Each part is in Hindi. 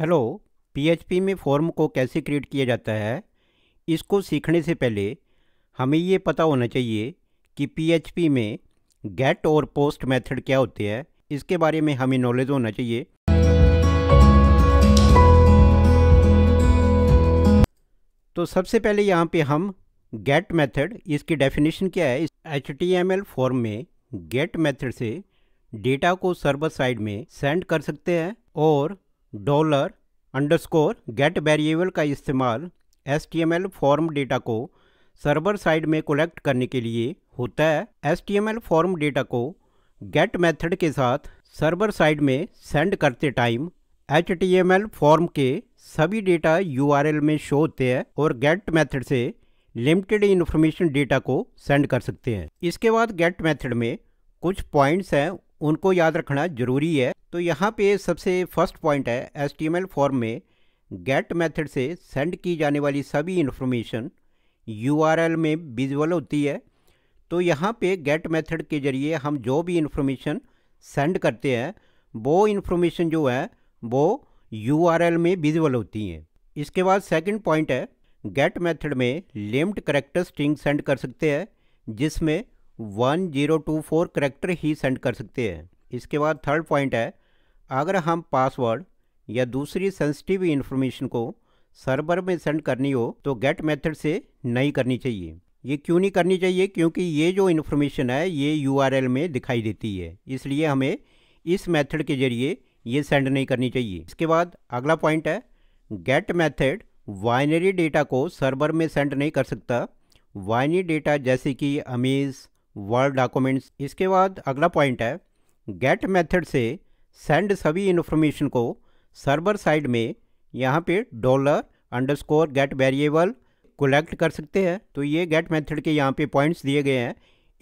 हेलो पीएचपी में फॉर्म को कैसे क्रिएट किया जाता है इसको सीखने से पहले हमें ये पता होना चाहिए कि पीएचपी में गेट और पोस्ट मेथड क्या होते हैं इसके बारे में हमें नॉलेज होना चाहिए तो सबसे पहले यहाँ पे हम गेट मेथड इसकी डेफिनेशन क्या है H T M L form में गेट मेथड से डेटा को सर्वर साइड में सेंड कर सकते हैं और डॉलर अंडरस्कोर गेट वेरिएबल का इस्तेमाल एस फॉर्म डेटा को सर्वर साइड में कलेक्ट करने के लिए होता है एस टी फॉर्म डेटा को गेट मेथड के साथ सर्वर साइड में सेंड करते टाइम एच फॉर्म के सभी डेटा यू में शो होते हैं और गेट मेथड से लिमिटेड इन्फॉर्मेशन डेटा को सेंड कर सकते हैं इसके बाद गेट मेथड में कुछ पॉइंट्स हैं उनको याद रखना ज़रूरी है तो यहाँ पे सबसे फर्स्ट पॉइंट है एस फॉर्म में गेट मेथड से सेंड की जाने वाली सभी इन्फॉर्मेशन यू में विजुअल होती है तो यहाँ पे गेट मेथड के ज़रिए हम जो भी इन्फॉर्मेशन सेंड करते हैं वो इन्फॉर्मेशन जो है वो यू में विजुअल होती हैं इसके बाद सेकंड पॉइंट है गेट मेथड में लिम्ड करेक्टर स्ट्रिंग सेंड कर सकते हैं जिसमें one zero two four character ही सेंड कर सकते हैं इसके बाद थर्ड पॉइंट है अगर हम पासवर्ड या दूसरी सेंसिटिव इन्फॉर्मेशन को सर्वर में सेंड करनी हो तो गेट मेथड से नहीं करनी चाहिए ये क्यों नहीं करनी चाहिए क्योंकि ये जो इन्फॉर्मेशन है ये यू में दिखाई देती है इसलिए हमें इस मेथड के ज़रिए ये सेंड नहीं करनी चाहिए इसके बाद अगला पॉइंट है गेट मेथड वाइनरी डेटा को सर्वर में सेंड नहीं कर सकता वाइनरी डेटा जैसे कि अमीज़ वर्ड डॉक्यूमेंट्स इसके बाद अगला पॉइंट है गेट मेथड से सेंड सभी इन्फॉर्मेशन को सर्वर साइड में यहाँ पे dollar underscore get variable collect कर सकते हैं तो ये गेट मेथड के यहाँ पे पॉइंट्स दिए गए हैं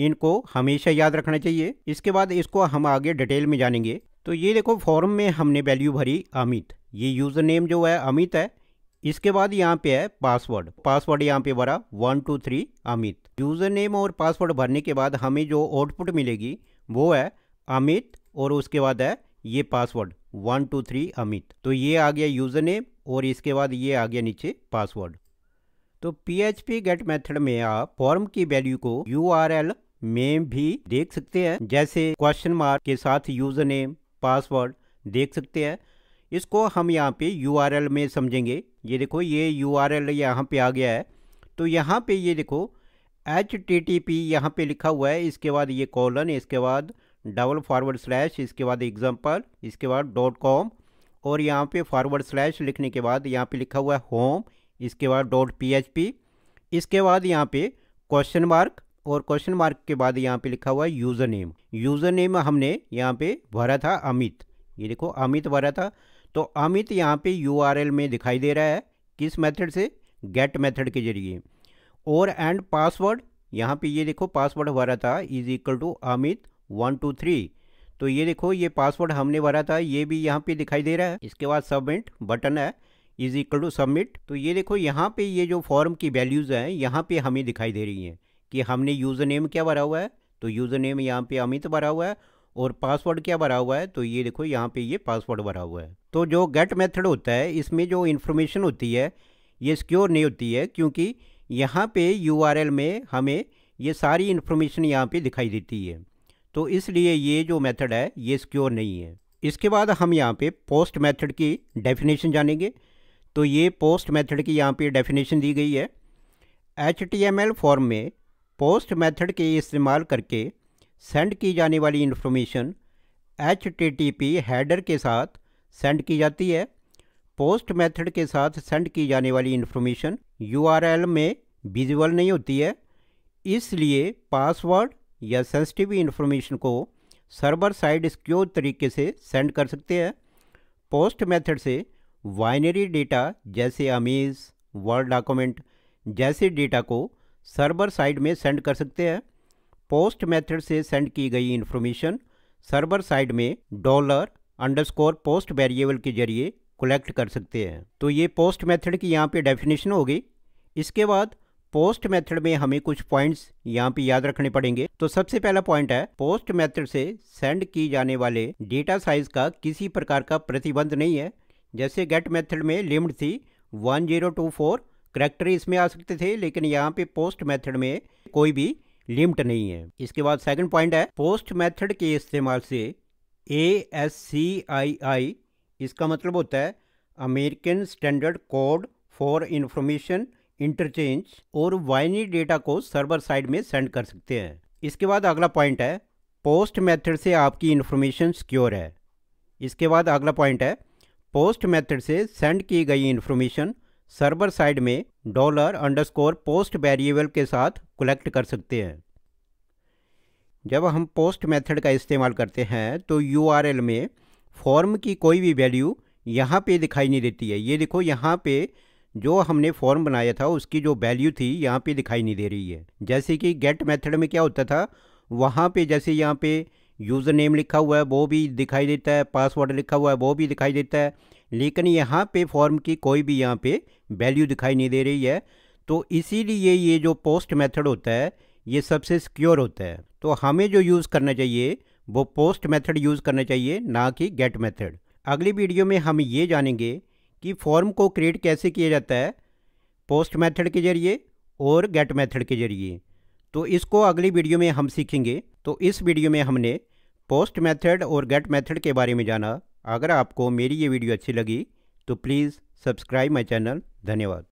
इनको हमेशा याद रखना चाहिए इसके बाद इसको हम आगे डिटेल में जानेंगे तो ये देखो फॉर्म में हमने वैल्यू भरी अमित ये यूज़र नेम जो है अमित है इसके बाद यहाँ पे है पासवर्ड पासवर्ड यहाँ पे भरा one two three Amit user name और पासवर्ड भरने के बाद हमें जो आउटपुट मिलेगी वो है अमित और उसके बाद है ये password one two three Amit तो ये आ गया यूजर नेम और इसके बाद ये आ गया नीचे पासवर्ड तो P H P get method में आप फॉर्म की वैल्यू को यू आर एल में भी देख सकते हैं जैसे क्वेश्चन मार्क के साथ यूजर नेम पासवर्ड देख सकते हैं इसको हम यहाँ पे यू में समझेंगे ये देखो ये यू आर एल यहाँ पे आ गया है तो यहाँ पे ये देखो एच टी टी पी यहाँ पर लिखा हुआ है इसके बाद ये कॉलन इसके बाद डबल फॉरवर्ड स्लैश इसके बाद एग्जाम्पल इसके बाद डॉट कॉम और यहाँ पे फॉरवर्ड स्लैश लिखने के बाद यहाँ पे लिखा हुआ है होम इसके बाद डॉट पी एच पी इसके बाद यहाँ पे क्वेश्चन मार्क और क्वेश्चन मार्क के बाद यहाँ पे लिखा हुआ है यूज़र नेम यूज़र नेम हमने यहाँ पे भरा था अमित ये देखो अमित भरा था तो अमित यहाँ पे यू में दिखाई दे रहा है किस मेथड से गेट मेथड के जरिए और एंड पासवर्ड यहाँ पे ये देखो पासवर्ड भरा था is equal to Amit one two three तो ये देखो ये पासवर्ड हमने भरा था ये भी यहाँ पे दिखाई दे रहा है इसके बाद सबमिट बटन है इज इक्वल टू सबमिट तो ये देखो यहाँ पे ये जो फॉर्म की वैल्यूज़ हैं यहाँ पे हमें दिखाई दे रही हैं कि हमने यूज़र नेम क्या भरा हुआ है तो यूज़र नेम यहाँ पे अमित भरा हुआ है और पासवर्ड क्या भरा हुआ है तो ये देखो यहाँ पे ये पासवर्ड भरा हुआ है तो जो गेट मेथड होता है इसमें जो इन्फॉर्मेशन होती है ये सिक्योर नहीं होती है क्योंकि यहाँ पे यूआरएल में हमें ये सारी इन्फॉर्मेशन यहाँ पे दिखाई देती है तो इसलिए ये जो मेथड है ये सिक्योर नहीं है इसके बाद हम यहाँ पे पोस्ट मेथड की डेफिनेशन जानेंगे तो ये पोस्ट मेथड की यहाँ पे डेफिनेशन दी गई है एच फॉर्म में पोस्ट मेथड के इस्तेमाल करके सेंड की जाने वाली इन्फॉर्मेशन एच हेडर के साथ सेंड की जाती है पोस्ट मेथड के साथ सेंड की जाने वाली इन्फॉर्मेशन यूआरएल में विजिबल नहीं होती है इसलिए पासवर्ड या सेंसिटिव इन्फॉर्मेशन को सर्वर साइड सिक्योर तरीके से सेंड कर सकते हैं पोस्ट मेथड से वाइनरी डेटा जैसे अमीज वर्ड डॉक्यूमेंट जैसे डेटा को सर्वर साइड में सेंड कर सकते हैं पोस्ट मेथड से सेंड की गई इन्फॉर्मेशन सर्वर साइड में डॉलर अंडरस्कोर पोस्ट वेरिएबल के जरिए कलेक्ट कर सकते हैं तो ये पोस्ट मेथड की यहाँ पे डेफिनेशन होगी इसके बाद पोस्ट मेथड में हमें कुछ पॉइंट्स यहाँ पे याद रखने पड़ेंगे तो सबसे पहला पॉइंट है पोस्ट मेथड से सेंड की जाने वाले डेटा साइज का किसी प्रकार का प्रतिबंध नहीं है जैसे गेट मेथड में लिमिट थी one zero two four character इसमें आ सकते थे लेकिन यहाँ पे पोस्ट मेथड में कोई भी लिमिट नहीं है इसके बाद सेकंड पॉइंट है पोस्ट मेथड के इस्तेमाल से ए एस सी आई आई इसका मतलब होता है American standard code for information interchange और वाइनी डेटा को सर्वर साइड में सेंड कर सकते हैं इसके बाद अगला पॉइंट है पोस्ट मेथड से आपकी इन्फॉर्मेशन सिक्योर है इसके बाद अगला पॉइंट है पोस्ट मेथड से सेंड की गई इन्फॉर्मेशन सर्वर साइड में डॉलर अंडरस्कोर पोस्ट वेरिएबल के साथ कलेक्ट कर सकते हैं जब हम पोस्ट मेथड का इस्तेमाल करते हैं तो यू में फॉर्म की कोई भी वैल्यू यहाँ पे दिखाई नहीं देती है ये देखो यहाँ पे जो हमने फॉर्म बनाया था उसकी जो वैल्यू थी यहाँ पे दिखाई नहीं दे रही है जैसे कि गेट मेथड में क्या होता था वहाँ पे जैसे यहाँ पे यूज़र नेम लिखा हुआ है वो भी दिखाई देता है पासवर्ड लिखा हुआ है वो भी दिखाई देता है लेकिन यहाँ पे फॉर्म की कोई भी यहाँ पे वैल्यू दिखाई नहीं दे रही है तो इसीलिए ये जो पोस्ट मेथड होता है ये सबसे सिक्योर होता है तो हमें जो यूज़ करना चाहिए वो पोस्ट मेथड यूज़ करना चाहिए ना कि गेट मेथड अगली वीडियो में हम ये जानेंगे कि फॉर्म को क्रिएट कैसे किया जाता है पोस्ट मेथड के जरिए और गेट मेथड के जरिए तो इसको अगली वीडियो में हम सीखेंगे तो इस वीडियो में हमने पोस्ट मेथड और गेट मेथड के बारे में जाना अगर आपको मेरी ये वीडियो अच्छी लगी तो प्लीज़ सब्सक्राइब माई चैनल धन्यवाद